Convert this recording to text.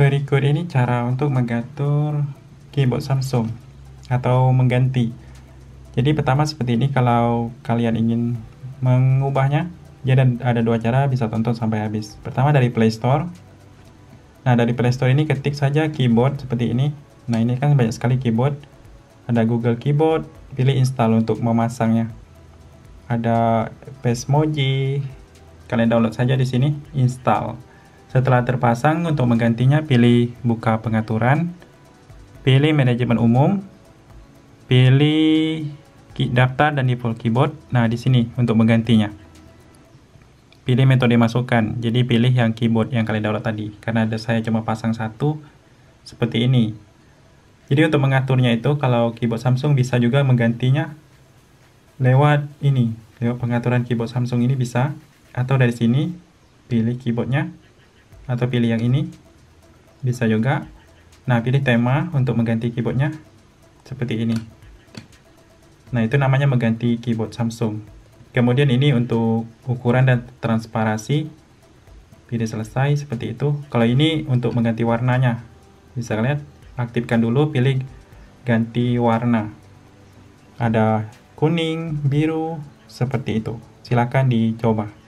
Berikut ini cara untuk mengatur keyboard Samsung atau mengganti. Jadi pertama seperti ini kalau kalian ingin mengubahnya, ya ada, ada dua cara bisa tonton sampai habis. Pertama dari Play Store. Nah, dari Play Store ini ketik saja keyboard seperti ini. Nah, ini kan banyak sekali keyboard. Ada Google Keyboard, pilih install untuk memasangnya. Ada Pesmoji. Kalian download saja di sini, install. Setelah terpasang, untuk menggantinya pilih buka pengaturan, pilih manajemen umum, pilih daftar dan default keyboard. Nah, di sini untuk menggantinya. Pilih metode masukan, jadi pilih yang keyboard yang kalian download tadi. Karena ada saya cuma pasang satu, seperti ini. Jadi untuk mengaturnya itu, kalau keyboard Samsung bisa juga menggantinya lewat ini, lewat pengaturan keyboard Samsung ini bisa. Atau dari sini, pilih keyboardnya, atau pilih yang ini bisa juga nah pilih tema untuk mengganti keyboardnya seperti ini nah itu namanya mengganti keyboard Samsung kemudian ini untuk ukuran dan transparasi pilih selesai seperti itu kalau ini untuk mengganti warnanya bisa lihat aktifkan dulu pilih ganti warna ada kuning biru seperti itu silahkan dicoba